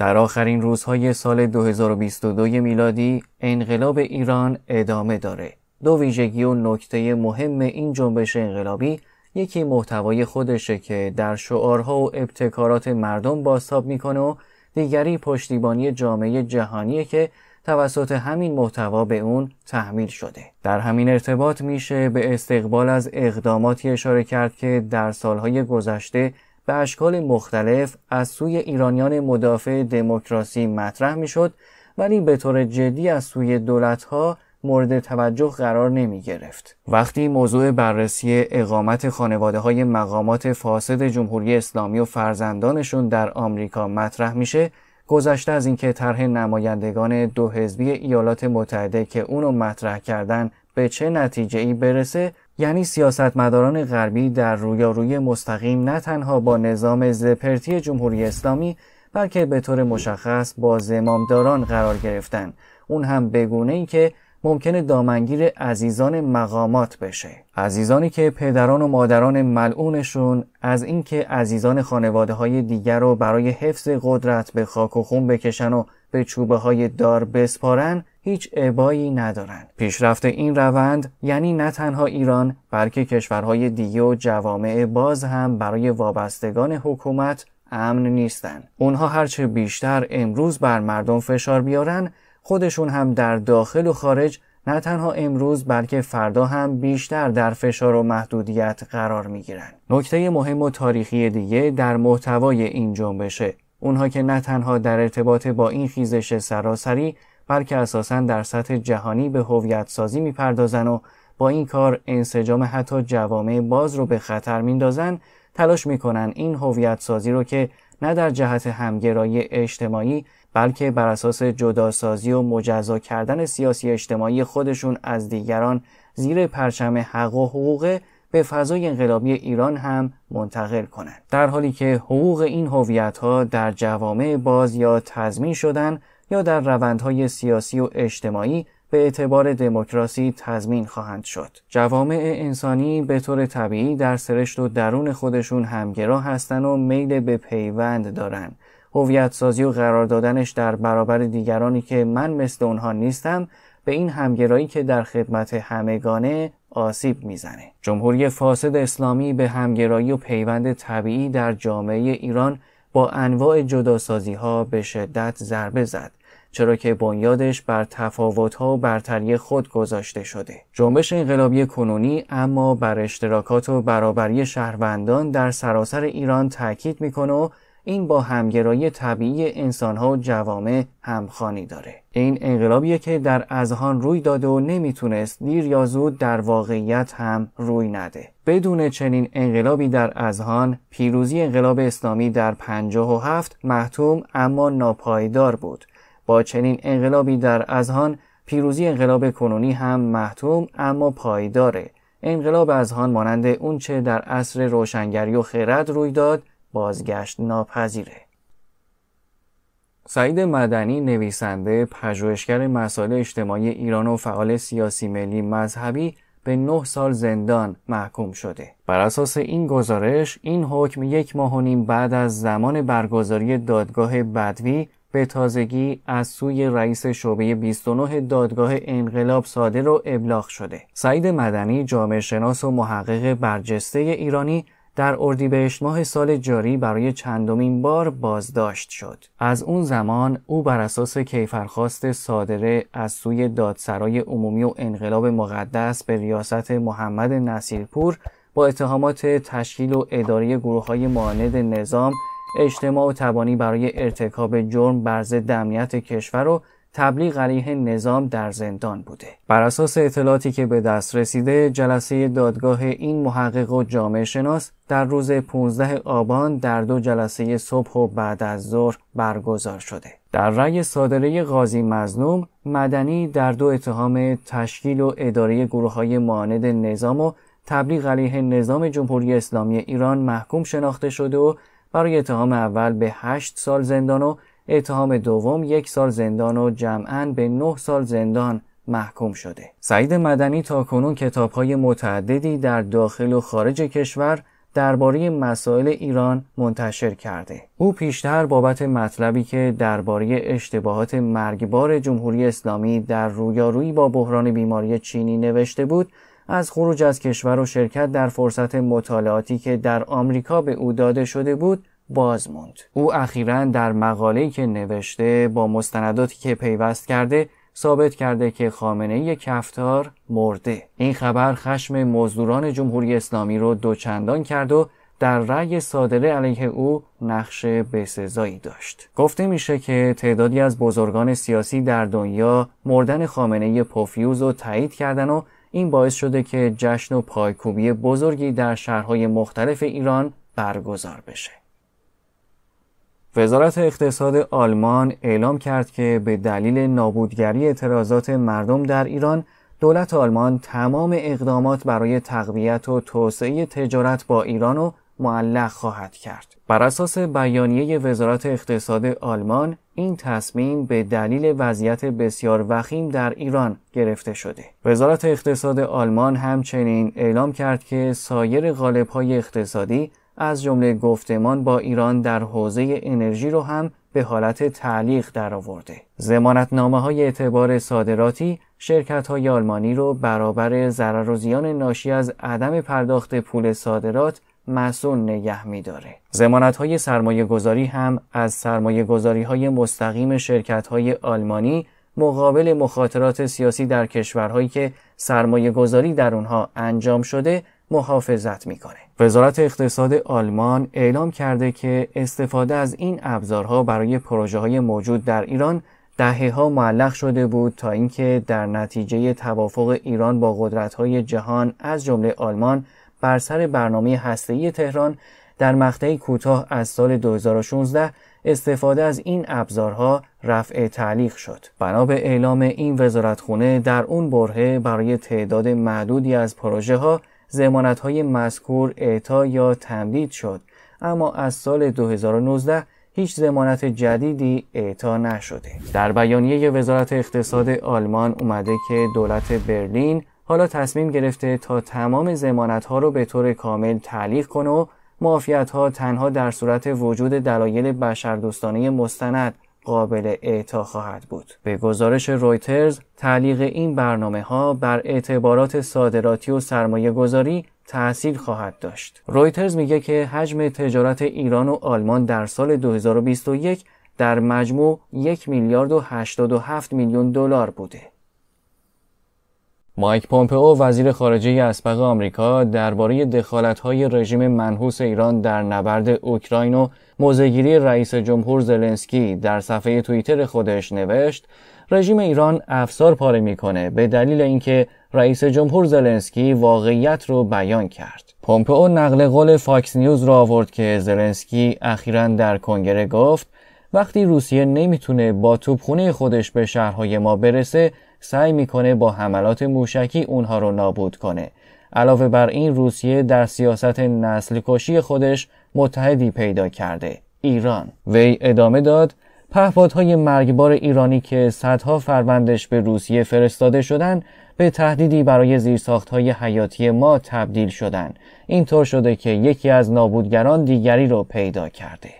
در آخرین روزهای سال 2022 میلادی انقلاب ایران ادامه داره. دو ویژگی و نکته مهم این جنبش انقلابی یکی محتوای خودشه که در شعارها و ابتکارات مردم بازتاب میکنه و دیگری پشتیبانی جامعه جهانیه که توسط همین محتوا به اون تحمیل شده در همین ارتباط میشه به استقبال از اقداماتی اشاره کرد که در سالهای گذشته به اشکال مختلف از سوی ایرانیان مدافع دموکراسی مطرح میشد ولی به طور جدی از سوی دولت ها مورد توجه قرار نمی گرفت. وقتی موضوع بررسی اقامت خانواده های مقامات فاسد جمهوری اسلامی و فرزندانشون در آمریکا مطرح میشه، گذشته از اینکه طرح نمایندگان دو حزبی ایالات متحده که اونو مطرح کردن به چه نتیجه ای برسه یعنی سیاستمداران غربی در رویارویی مستقیم نه تنها با نظام زپرتی جمهوری اسلامی بلکه به طور مشخص با زمامداران قرار گرفتن اون هم بگونه ای که ممکن دامنگیر عزیزان مقامات بشه عزیزانی که پدران و مادران ملعونشون از اینکه عزیزان خانواده های دیگر رو برای حفظ قدرت به خاک و خون بکشن و به چوبه های دار بسپارن هیچ عبایی ندارند. پیشرفت این روند یعنی نه تنها ایران بلکه کشورهای دیگه و جوامع باز هم برای وابستگان حکومت امن نیستند. اونها هرچه بیشتر امروز بر مردم فشار بیارن خودشون هم در داخل و خارج نه تنها امروز بلکه فردا هم بیشتر در فشار و محدودیت قرار می نکته مهم و تاریخی دیگه در محتوای این جنبشه اونها که نه تنها در ارتباط با این خیزش سراسری بلکه اساسا در سطح جهانی به هویت سازی میپردازن و با این کار انسجام حتی جوامع باز رو به خطر میندازن تلاش میکنن این هویت سازی رو که نه در جهت همگرایی اجتماعی بلکه بر اساس جداسازی و مجزا کردن سیاسی اجتماعی خودشون از دیگران زیر پرچم حق و حقوق به فضای انقلابی ایران هم منتقل کنند در حالی که حقوق این هویت ها در جوامع باز یا تضمین شدن یا در روندهای سیاسی و اجتماعی به اعتبار دموکراسی تضمین خواهند شد. جوامع انسانی به طور طبیعی در سرشت و درون خودشون همگرا هستند و میل به پیوند دارند. هویت و قرار دادنش در برابر دیگرانی که من مثل اونها نیستم به این همگرایی که در خدمت همگانه آسیب میزنه. جمهوری فاسد اسلامی به همگرایی و پیوند طبیعی در جامعه ایران با انواع جداسازی ها به شدت ضربه زد. چرا که بنیادش بر تفاوتها و برتری خود گذاشته شده. جنبش انقلابی کنونی اما بر اشتراکات و برابری شهروندان در سراسر ایران تاکید میکنه و این با همگرایی طبیعی انسانها و جوامع همخانی داره. این انقلابیه که در اذهان روی داده و نمیتونست دیر یا زود در واقعیت هم روی نده. بدون چنین انقلابی در اذهان پیروزی انقلاب اسلامی در 57 محتوم اما ناپایدار بود با چنین انقلابی در ازهان، پیروزی انقلاب کنونی هم محتوم اما پایداره انقلاب اذهان مانند اونچه در عصر روشنگری و خرد روی داد بازگشت ناپذیره سعید مدنی نویسنده پژوهشگر مسائل اجتماعی ایران و فعال سیاسی ملی مذهبی به نه سال زندان محکوم شده بر اساس این گزارش این حکم یک ماه و نیم بعد از زمان برگزاری دادگاه بدوی به تازگی از سوی رئیس شعبه 29 دادگاه انقلاب صادر و ابلاغ شده. سعید مدنی جامعه شناس و محقق برجسته ایرانی در اردیبهشت ماه سال جاری برای چندمین بار بازداشت شد. از اون زمان او بر اساس کیفرخواست صادره از سوی دادسرای عمومی و انقلاب مقدس به ریاست محمد نصیرپور با اتهامات تشکیل و اداره گروه های معاند نظام اجتماع و تبانی برای ارتکاب جرم بر ضد امنیت کشور و تبلیغ علیه نظام در زندان بوده بر اساس اطلاعاتی که به دست رسیده جلسه دادگاه این محقق و جامعه شناس در روز 15 آبان در دو جلسه صبح و بعد از ظهر برگزار شده در رأی صادره قاضی مظلوم مدنی در دو اتهام تشکیل و اداره گروه های معاند نظام و تبلیغ علیه نظام جمهوری اسلامی ایران محکوم شناخته شده و برای اتهام اول به 8 سال زندان و اتهام دوم یک سال زندان و جمعا به 9 سال زندان محکوم شده. سعید مدنی تا کنون کتاب های متعددی در داخل و خارج کشور درباره مسائل ایران منتشر کرده. او پیشتر بابت مطلبی که درباره اشتباهات مرگبار جمهوری اسلامی در رویارویی با بحران بیماری چینی نوشته بود، از خروج از کشور و شرکت در فرصت مطالعاتی که در آمریکا به او داده شده بود باز موند. او اخیرا در مقاله‌ای که نوشته با مستنداتی که پیوست کرده ثابت کرده که خامنه کفتار مرده. این خبر خشم مزدوران جمهوری اسلامی رو دوچندان کرد و در رأی صادره علیه او نقش بسزایی داشت. گفته میشه که تعدادی از بزرگان سیاسی در دنیا مردن خامنه پوفیوز رو تایید کردن و این باعث شده که جشن و پایکوبی بزرگی در شهرهای مختلف ایران برگزار بشه. وزارت اقتصاد آلمان اعلام کرد که به دلیل نابودگری اعتراضات مردم در ایران دولت آلمان تمام اقدامات برای تقویت و توسعه تجارت با ایران و معلق خواهد کرد. بر اساس بیانیه وزارت اقتصاد آلمان این تصمیم به دلیل وضعیت بسیار وخیم در ایران گرفته شده. وزارت اقتصاد آلمان همچنین اعلام کرد که سایر غالبهای اقتصادی از جمله گفتمان با ایران در حوزه انرژی رو هم به حالت تعلیق درآورده. نامه های اعتبار صادراتی شرکت های آلمانی رو برابر ضرر و زیان ناشی از عدم پرداخت پول صادرات مسئول نگه داره زمانت های سرمایه گذاری هم از سرمایه گذاری های مستقیم شرکت های آلمانی مقابل مخاطرات سیاسی در کشورهایی که سرمایه گذاری در اونها انجام شده محافظت میکنه. وزارت اقتصاد آلمان اعلام کرده که استفاده از این ابزارها برای پروژه های موجود در ایران دهه ها معلق شده بود تا اینکه در نتیجه توافق ایران با قدرت های جهان از جمله آلمان بر سر برنامه هسته‌ای تهران در مقطعی کوتاه از سال 2016 استفاده از این ابزارها رفع تعلیق شد. بنا به اعلام این وزارتخونه در اون برهه برای تعداد محدودی از پروژه ها زمانت های مذکور اعطا یا تمدید شد اما از سال 2019 هیچ زمانت جدیدی اعطا نشده. در بیانیه وزارت اقتصاد آلمان اومده که دولت برلین حالا تصمیم گرفته تا تمام زمانت ها رو به طور کامل تعلیق کنه و معافیت ها تنها در صورت وجود دلایل بشردوستانه مستند قابل اعطا خواهد بود. به گزارش رویترز، تعلیق این برنامه ها بر اعتبارات صادراتی و سرمایه گذاری تأثیر خواهد داشت. رویترز میگه که حجم تجارت ایران و آلمان در سال 2021 در مجموع 1 میلیارد و 87 میلیون دلار بوده. مایک پومپئو وزیر خارجه اسبق آمریکا درباره های رژیم منحوس ایران در نبرد اوکراین و موزگیری رئیس جمهور زلنسکی در صفحه توییتر خودش نوشت رژیم ایران افسار پاره میکنه به دلیل اینکه رئیس جمهور زلنسکی واقعیت رو بیان کرد. پومپئو نقل قول فاکس نیوز را آورد که زلنسکی اخیرا در کنگره گفت وقتی روسیه نمیتونه با توپخونه خودش به شهرهای ما برسه سعی میکنه با حملات موشکی اونها رو نابود کنه. علاوه بر این روسیه در سیاست نسل کشی خودش متحدی پیدا کرده. ایران. وی ادامه داد پهپادهای مرگبار ایرانی که صدها فروندش به روسیه فرستاده شدند، به تهدیدی برای زیرساختهای حیاتی ما تبدیل شدن اینطور شده که یکی از نابودگران دیگری را پیدا کرده